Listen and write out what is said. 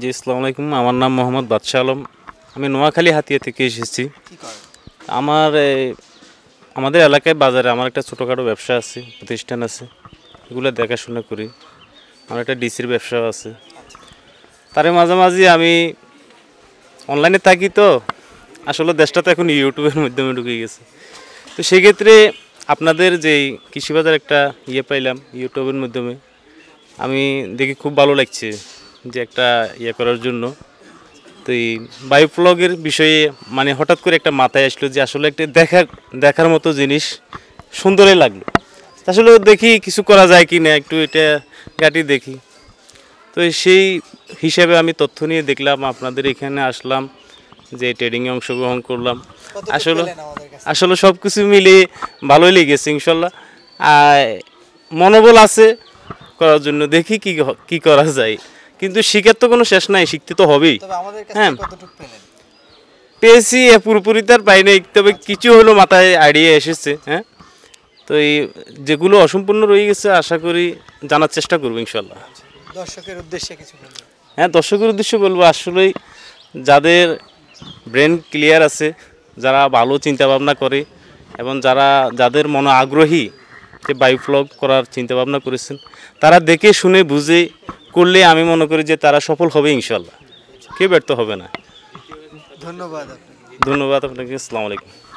জি আসসালামু আলাইকুম আমার নাম মোহাম্মদ বাদশাহ আলম আমি নোয়াখালী হাতিয়া থেকে এসেছি আমার আমাদের এলাকায় বাজারে আমার একটা ছোটোখাটো ব্যবসা আছে প্রতিষ্ঠান আছে এগুলো দেখাশোনা করি আমার একটা ডিসির ব্যবসাও আছে তার মাঝামাঝি আমি অনলাইনে থাকি তো আসলে দেশটা তো এখন ইউটিউবের মাধ্যমে ঢুকে গেছে তো সেক্ষেত্রে আপনাদের যেই কৃষিবাজার একটা ইয়ে পাইলাম ইউটিউবের মাধ্যমে আমি দেখি খুব ভালো লাগছে যে একটা ইয়ে করার জন্য তো এই বায়োপ্লগের বিষয়ে মানে হঠাৎ করে একটা মাথায় আসলো যে আসলে একটা দেখার দেখার মতো জিনিস সুন্দরই লাগলো আসলে দেখি কিছু করা যায় কি না একটু এটা গাটি দেখি তো সেই হিসাবে আমি তথ্য নিয়ে দেখলাম আপনাদের এখানে আসলাম যে ট্রেডিংয়ে অংশগ্রহণ করলাম আসলে আসলে সব কিছু মিলে ভালোই লেগেছে ইনশাল্লাহ আর মনোবল আছে করার জন্য দেখি কি কি করা যায় কিন্তু শিখের তো কোনো শেষ নাই শিখতে তো হবেই হ্যাঁ পেয়েছি পুরোপুরি তার পাই নাই তবে আচ্ছা। কিছু হলো মাথায় আইডিয়া এসেছে হ্যাঁ তো এই যেগুলো অসম্পূর্ণ রয়ে গেছে আশা করি জানার চেষ্টা করবো ইনশাল্লাহ আচ্ছা, দর্শকের উদ্দেশ্যে কিছু হ্যাঁ দর্শকের উদ্দেশ্যে বলবো আসলেই যাদের ব্রেন ক্লিয়ার আছে যারা ভালো চিন্তাভাবনা করে এবং যারা যাদের মন আগ্রহী যে বায়ুফ্লগ করার চিন্তাভাবনা করেছেন তারা দেখে শুনে বুঝে করলে আমি মনে করি যে তারা সফল হবে ইনশাল্লাহ কে ব্যর্থ হবে না ধন্যবাদ ধন্যবাদ আপনাকে আসসালামু আলাইকুম